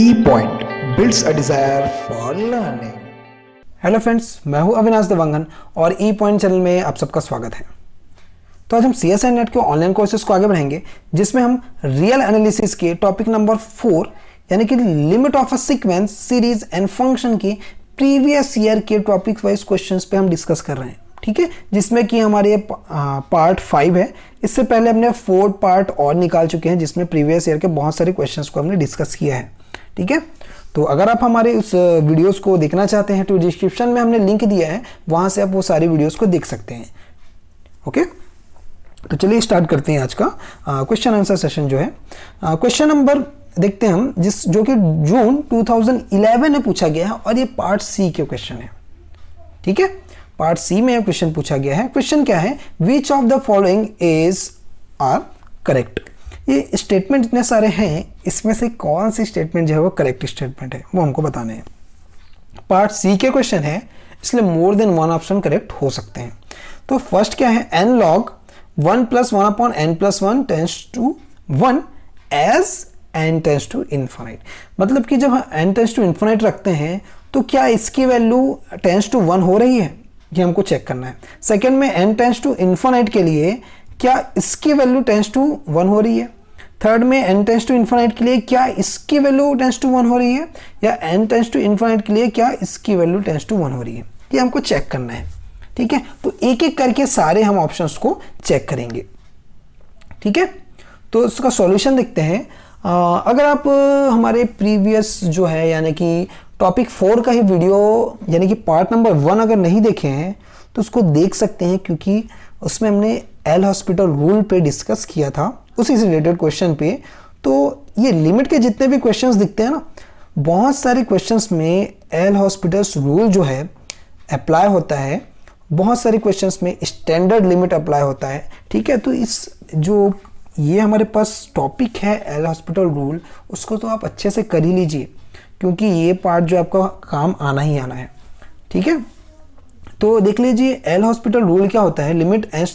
E point builds a desire for learning hello friends मैं हूं अविनाश देवांगन और ई पॉइंट चैनल में आप सबका स्वागत है तो आज हम सी एस नेट के ऑनलाइन कोर्सेज को आगे बढ़ाएंगे जिसमें हम रियल एनालिसिस के टॉपिक नंबर फोर यानी कि limit of a sequence series and function की प्रीवियस ईयर के टॉपिक वाइज क्वेश्चंस पे हम डिस्कस कर रहे हैं ठीक है जिसमें कि हमारे पार्ट फाइव है इससे पहले हमने फोर पार्ट और निकाल चुके हैं जिसमें प्रीवियस ईयर के बहुत सारे क्वेश्चंस को हमने डिस्कस किया है ठीक है तो अगर आप हमारे उस वीडियोस को देखना चाहते हैं तो डिस्क्रिप्शन में हमने लिंक दिया है वहां से आप वो सारे वीडियोस को देख सकते हैं ओके तो चलिए स्टार्ट करते हैं आज का क्वेश्चन आंसर सेशन जो है क्वेश्चन नंबर देखते हैं हम जिस जो कि जून 2011 में पूछा गया है और ये पार्ट सी के क्वेश्चन है ठीक है पार्ट सी में क्वेश्चन पूछा गया है क्वेश्चन क्या है which of the following is are correct ये स्टेटमेंट इतने सारे हैं इसमें से कौन सी स्टेटमेंट जो है वो करेक्ट स्टेटमेंट है वो हमको बताने हैं पार्ट सी के क्वेश्चन है इसलिए more than one option correct हो सकते हैं तो फर्स्ट क्या है n log one plus one upon n plus one tends to one as n tends to infinity मतलब कि जब हम एन टेंस टू इन्फाइट रखते हैं तो क्या इसकी वैल्यू टेंस टू वन हो रही है ये हमको चेक करना है सेकेंड में एन टेंस टू इन्फाइट के लिए क्या इसकी वैल्यू टेंस टू वन हो रही है थर्ड में एन टेंस टू इन्फाइट के लिए क्या इसकी वैल्यू टेंस टू वन हो रही है या एन टेंस टू इन्फाइट के लिए क्या इसकी वैल्यू टेंस टू वन हो रही है ये हमको चेक करना है ठीक है तो एक एक करके सारे हम ऑप्शंस को चेक करेंगे ठीक है तो इसका सॉल्यूशन देखते हैं आ, अगर आप हमारे प्रीवियस जो है यानी कि टॉपिक फोर का ही वीडियो यानी कि पार्ट नंबर वन अगर नहीं देखे हैं तो उसको देख सकते हैं क्योंकि उसमें हमने एल हॉस्पिटल रूल पे डिस्कस किया था उसी से रिलेटेड क्वेश्चन पे तो ये लिमिट के जितने भी क्वेश्चंस दिखते हैं ना बहुत सारे क्वेश्चंस में एल हॉस्पिटल्स रूल जो है अप्लाई होता है बहुत सारे क्वेश्चंस में स्टैंडर्ड लिमिट अप्लाई होता है ठीक है तो इस जो ये हमारे पास टॉपिक है एल हॉस्पिटल रूल उसको तो आप अच्छे से कर ही लीजिए क्योंकि ये पार्ट जो आपका काम आना ही आना है ठीक है तो देख लीजिए एल हॉस्पिटल रूल क्या होता है limit and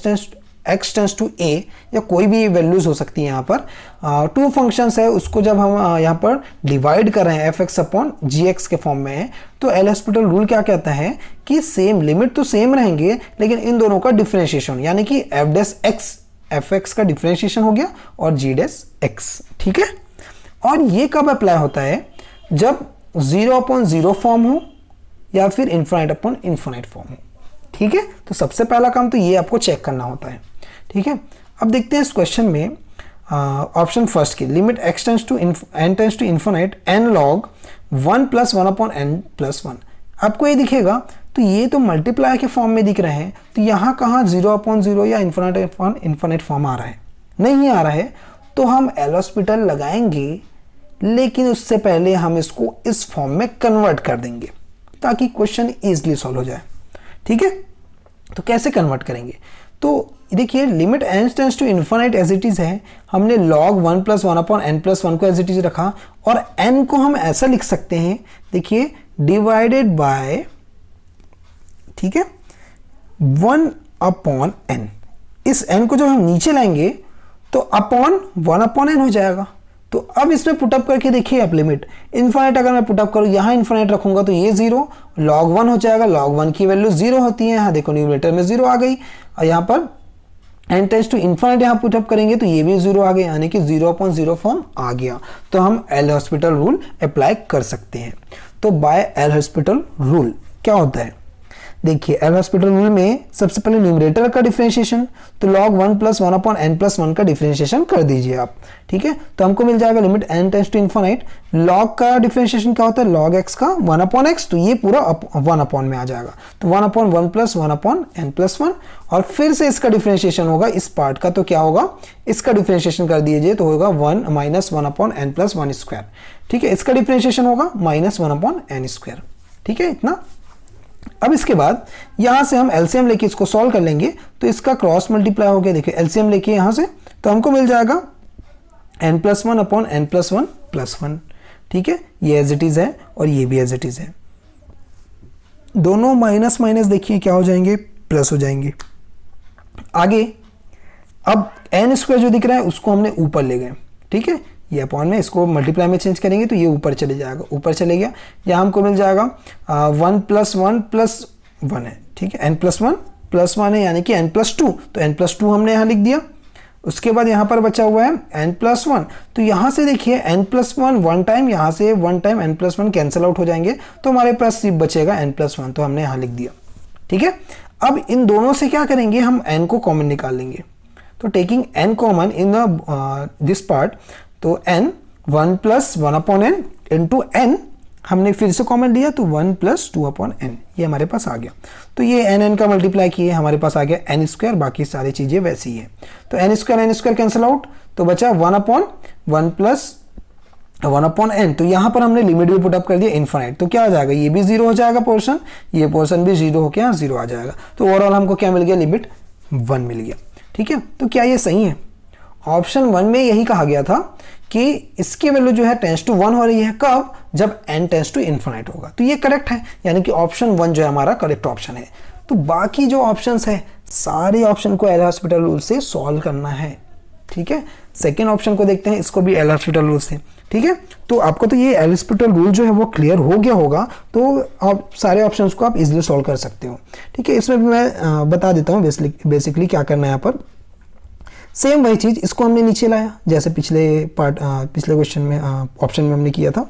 x tends to a या कोई भी वैल्यूज़ हो सकती है यहाँ पर टू फंक्शंस है उसको जब हम uh, यहाँ पर डिवाइड कर रहे हैं f x upon g x के फॉर्म में है तो एल हॉस्पिटल रूल क्या कहता है कि सेम लिमिट तो सेम रहेंगे लेकिन इन दोनों का डिफ्रेंशिएशन यानी कि f dash x f x का डिफ्रेंशिएशन हो गया और जी डेस एक्स ठीक है और ये कब अप्लाई होता है जब जीरो अपॉन जीरो फॉर्म हो या फिर इन्फाइट अपॉन इन्फाइट फॉर्म हो ठीक है तो सबसे पहला काम तो ये आपको चेक करना होता है ठीक है अब देखते हैं इस क्वेश्चन में ऑप्शन फर्स्ट की limit x tends to n tends to infinity n log one plus one upon n plus one आपको ये दिखेगा तो ये तो मल्टीप्लाई के फॉर्म में दिख रहे हैं तो यहाँ कहाँ जीरो अपॉन जीरो या इन्फोनाइट अपॉन इन्फोनाइट फॉर्म आ रहा है नहीं आ रहा है तो हम एल हॉस्पिटल लगाएंगे लेकिन उससे पहले हम इसको इस फॉर्म में कन्वर्ट कर देंगे ताकि क्वेश्चन ईजिली सॉल्व हो जाए ठीक है तो कैसे कन्वर्ट करेंगे तो देखिए limit n tends to infinity as it is है हमने log one plus one upon n plus one को एज इट इज़ रखा और एन को हम ऐसा लिख सकते हैं देखिए डिवाइडेड बाय ठीक है वन अपॉन एन इस एन को जब हम नीचे लाएंगे तो अपॉन वन अपॉन एन हो जाएगा तो अब इसमें पुटअप करके देखिए आप लिमिट इन्फाइनेट अगर मैं पुटअप करूँ यहाँ इन्फाइनेट रखूंगा तो ये जीरो लॉग वन हो जाएगा लॉग वन की वैल्यू जीरो होती है यहाँ देखो न्यूमिनेटर में जीरो आ गई और यहाँ पर एन टेंस टू इन्फाइनेट यहाँ पुटअप करेंगे तो ये भी जीरो आ गए यानी कि जीरो अपॉन जीरो फॉर्म आ गया तो हम एल हॉस्पिटल रूल अप्लाई कर सकते हैं तो बाय एल हॉस्पिटल रूल क्या होता है देखिए एल हॉस्पिटल रूल में सबसे पहले न्यूमरेटर का डिफरेंशिएशन तो log one plus one upon n plus one का डिफरेंशिएशन कर दीजिए आप ठीक है तो हमको मिल जाएगा limit n tends to infinity log का डिफरेंशिएशन क्या होता है लॉग एक्स का वन अपॉन एक्स तो ये पूरा वन अपॉन में आ जाएगा तो one upon one plus one upon n plus one और फिर से इसका डिफरेंशिएशन होगा इस पार्ट का तो क्या होगा इसका डिफरेंशिएशन कर दीजिए तो होगा one minus one upon n plus one square ठीक है इसका डिफरेंशिएशन होगा minus one upon n square ठीक है इतना अब इसके बाद यहाँ से हम एलसीएम लेके इसको सॉल्व कर लेंगे तो इसका क्रॉस मल्टीप्लाई हो गया देखिए एलसीएम लेके यहाँ से तो हमको मिल जाएगा n plus one upon n plus one plus one ठीक है ये एज इट इज़ है और ये भी एज इट इज़ है दोनों माइनस माइनस देखिए क्या हो जाएंगे प्लस हो जाएंगे आगे अब एन स्क्वायर जो दिख रहा है उसको हमने ऊपर ले गए ठीक है ये अपॉन में इसको मल्टीप्लाई में चेंज करेंगे तो ये ऊपर चले जाएगा ऊपर चले गया यहाँ हमको मिल जाएगा one plus one plus one है ठीक है n plus one plus one है यानी कि एन प्लस टू तो एन प्लस टू हमने यहाँ लिख दिया उसके बाद यहाँ पर बचा हुआ है एन प्लस वन तो यहाँ से देखिए n plus one one time यहाँ से one time n plus one cancel out हो जाएंगे तो हमारे पास सिर्फ बचेगा एन प्लस वन तो हमने यहाँ लिख दिया ठीक है अब इन दोनों से क्या करेंगे हम एन को कॉमन निकाल लेंगे तो taking n common in this part तो n one plus one upon n into n हमने फिर से कॉमन लिया तो one plus two upon n ये हमारे पास आ गया तो ये एन एन का मल्टीप्लाई किए हमारे पास आ गया एन स्क्वायर बाकी सारी चीज़ें वैसी ही है तो n square n square cancel out तो बचा one upon one plus one upon n तो यहां पर हमने लिमिट भी पुटअप कर दिया इन्फाइनाइट तो क्या आ जाएगा ये भी जीरो हो जाएगा पोर्शन ये पोर्शन भी जीरो होकर यहाँ जीरो आ जाएगा तो ओवरऑल हमको क्या मिल गया लिमिट वन मिल गया ठीक है तो क्या ये सही है ऑप्शन वन में यही कहा गया था कि इसकी वैल्यू जो है टेंस टू वन हो रही है कब जब एन टेंस टू इन्फिनाइट होगा तो ये करेक्ट है यानी कि ऑप्शन वन जो है हमारा करेक्ट ऑप्शन है तो बाकी जो ऑप्शन है सारे ऑप्शन को एल हॉस्पिटल रूल से सॉल्व करना है ठीक है सेकेंड ऑप्शन को देखते हैं इसको भी एल हॉस्पिटल रूल से ठीक है तो आपको तो ये एल हॉस्पिटल रूल जो है वो क्लियर हो गया होगा तो आप सारे ऑप्शन को आप इजिली सॉल्व कर सकते हो ठीक है इसमें भी मैं बता देता हूँ बेसिकली क्या करना है यहाँ पर सेम वही चीज़ इसको हमने नीचे लाया जैसे पिछले पार्ट पिछले क्वेश्चन में ऑप्शन में हमने किया था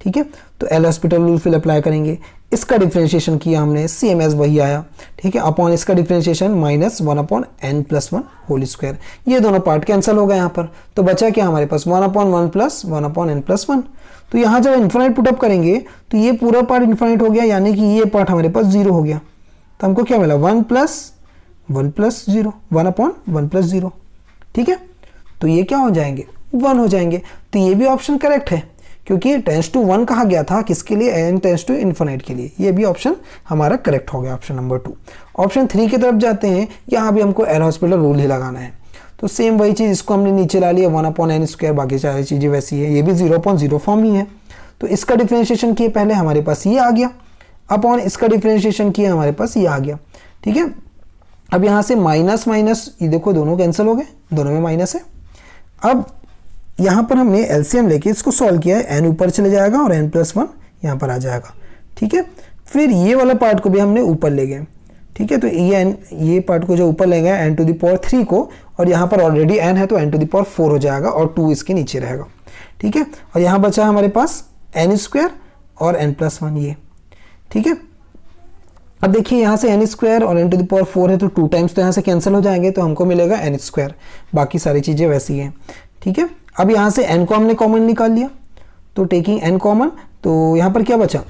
ठीक है तो एल हॉस्पिटल रूल फिल अप्लाई करेंगे इसका डिफ्रेंशिएशन किया हमने सेम एज वही आया ठीक है अपॉन इसका differentiation minus one upon n plus one whole square ये दोनों पार्ट कैंसिल हो गए यहाँ पर तो बचा क्या हमारे पास one upon one plus one upon n plus one तो यहाँ जब इन्फाइनाइट पुटअप करेंगे तो ये पूरा पार्ट इन्फाइनाइट हो गया यानी कि ये पार्ट हमारे पास जीरो हो गया तो हमको क्या मिला one plus one plus zero one upon one plus zero ठीक है तो ये क्या हो जाएंगे वन हो जाएंगे तो ये भी ऑप्शन करेक्ट है क्योंकि टेंस टू वन कहा गया था किसके लिए एन टेंस टू इन्फोनाइट के लिए ये भी ऑप्शन हमारा करेक्ट हो गया option number two option three की तरफ जाते हैं यहाँ भी हमको एन हॉस्पिटल रूल ही लगाना है तो सेम वही चीज़ इसको हमने नीचे ला लिया वन अपॉन एन स्क्वायर बाकी सारी चीज़ें वैसी है ये भी जीरो अपॉन जीरो फॉर्म ही है तो इसका डिफ्रेंशिएशन किए पहले हमारे पास ये आ गया अपॉन इसका डिफ्रेंशिएशन किए हमारे पास ये आ गया ठीक है अब यहाँ से माइनस माइनस ये देखो दोनों कैंसिल हो गए दोनों में माइनस है अब यहाँ पर हमने एलसीएम लेके इसको सॉल्व किया है एन ऊपर चले जाएगा और एन प्लस वन यहाँ पर आ जाएगा ठीक है फिर ये वाला पार्ट को भी हमने ऊपर ले गए ठीक है तो ये एन ये पार्ट को जो ऊपर ले गए n to the power three को और यहाँ पर ऑलरेडी एन है तो n to the power four हो जाएगा और टू इसके नीचे रहेगा ठीक है और यहाँ बचा हमारे पास एन स्क्वायर और एन प्लस वन ये ठीक है अब देखिए यहाँ से एन स्क्वायर और एन टू दावर फोर है तो टू टाइम्स तो यहाँ से कैंसिल हो जाएंगे तो हमको मिलेगा एन स्क्वायर बाकी सारी चीज़ें वैसी हैं ठीक है अब यहाँ से एन को हमने कॉमन निकाल लिया तो टेकिंग एन कॉमन तो यहाँ पर क्या बचा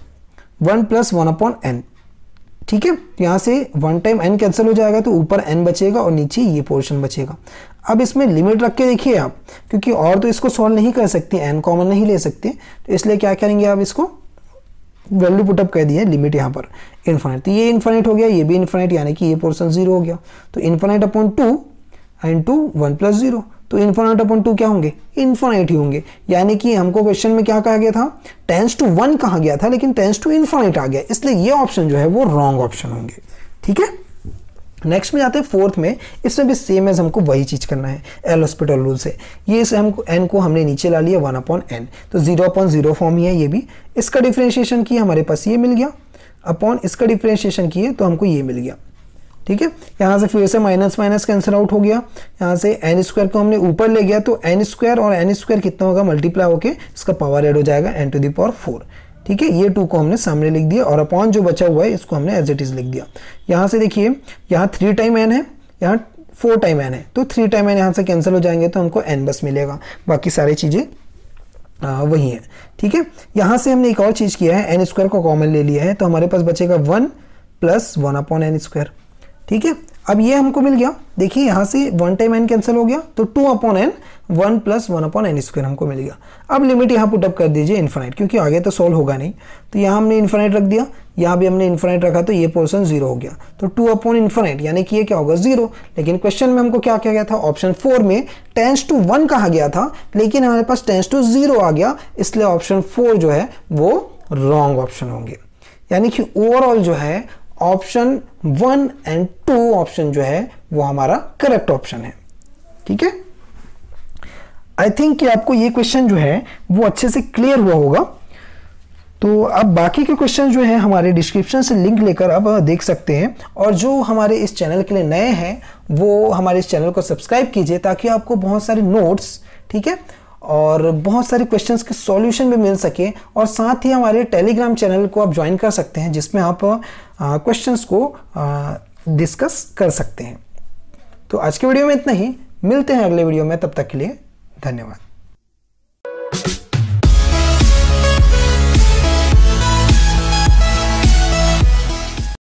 one plus one upon n ठीक है तो यहाँ से वन टाइम एन कैंसिल हो जाएगा तो ऊपर एन बचेगा और नीचे ये पोर्शन बचेगा अब इसमें लिमिट रख के देखिए आप क्योंकि और तो इसको सॉल्व नहीं कर सकते एन कॉमन नहीं ले सकते तो इसलिए क्या करेंगे आप इसको वैल्यू पुटअप कह दी है लिमिट यहाँ पर इन्फाइनाइट तो ये इन्फाइनाइट हो गया ये भी इन्फाइनाइट यानी कि ये पोर्सन जीरो हो गया तो infinite upon two and two one plus zero तो इन्फाइनाइट अपॉन टू क्या होंगे इन्फाइनाइट ही होंगे यानी कि हमको क्वेश्चन में क्या कहा गया था टेंस टू वन कहा गया था लेकिन टेंस टू इन्फाइनाइट आ गया इसलिए ये ऑप्शन जो है वो रॉन्ग ऑप्शन होंगे ठीक है नेक्स्ट में जाते हैं फोर्थ में इसमें भी सेम एज हमको वही चीज़ करना है एल हॉस्पिटल रूल से ये इसे हमको एन को हमने नीचे ला लिया वन अपॉन एन तो जीरो अपॉन जीरो फॉर्म ही है ये भी इसका डिफ्रेंशिएशन किया हमारे पास ये मिल गया अपॉन इसका डिफ्रेंशिएशन किए तो हमको ये मिल गया ठीक है यहाँ से फिर से माइनस माइनस कैंसिल आउट हो गया यहाँ से एन स्क्वायर को हमने ऊपर ले गया तो एन स्क्वायर और एन स्क्वायर कितना होगा मल्टीप्लाई होकर इसका पावर एड हो जाएगा n to the power four ठीक है ये टू को हमने सामने लिख दिया और अपॉन जो बचा हुआ है इसको हमने एज इट इज़ लिख दिया यहाँ से देखिए यहाँ थ्री टाइम एन है यहाँ फोर टाइम एन है तो थ्री टाइम एन यहाँ से कैंसिल हो जाएंगे तो हमको एन बस मिलेगा बाकी सारी चीज़ें वही है ठीक है यहाँ से हमने एक और चीज़ किया है एन स्क्वायर को कॉमन ले लिया है तो हमारे पास बचेगा one plus one upon n square ठीक है अब ये हमको मिल गया देखिए यहाँ से वन टाइम एन कैंसिल हो गया तो two upon n one plus one upon n square हमको मिल गया अब लिमिट यहाँ पुटअप कर दीजिए इन्फाइट क्योंकि आगे तो सॉल्व होगा नहीं तो यहाँ हमने इन्फाइट रख दिया यहाँ भी हमने इन्फाइट रखा तो ये पोर्सन जीरो हो गया तो टू अपॉन इन्फाइट यानी कि ये क्या होगा जीरो लेकिन क्वेश्चन में हमको क्या किया गया था ऑप्शन फोर में टेंस टू वन कहा गया था लेकिन हमारे पास टेंस टू जीरो आ गया इसलिए ऑप्शन फोर जो है वो रॉन्ग ऑप्शन होंगे यानी कि ओवरऑल जो है option one and two option जो है वो हमारा करेक्ट ऑप्शन है ठीक है आई थिंक कि आपको ये क्वेश्चन जो है वो अच्छे से क्लियर हुआ होगा तो अब बाकी के क्वेश्चन जो है हमारे डिस्क्रिप्शन से लिंक लेकर आप देख सकते हैं और जो हमारे इस चैनल के लिए नए हैं वो हमारे इस चैनल को सब्सक्राइब कीजिए ताकि आपको बहुत सारे नोट्स ठीक है और बहुत सारे क्वेश्चंस के सॉल्यूशन भी मिल सके और साथ ही हमारे टेलीग्राम चैनल को आप ज्वाइन कर सकते हैं जिसमें आप क्वेश्चंस को डिस्कस कर सकते हैं तो आज के वीडियो में इतना ही मिलते हैं अगले वीडियो में तब तक के लिए धन्यवाद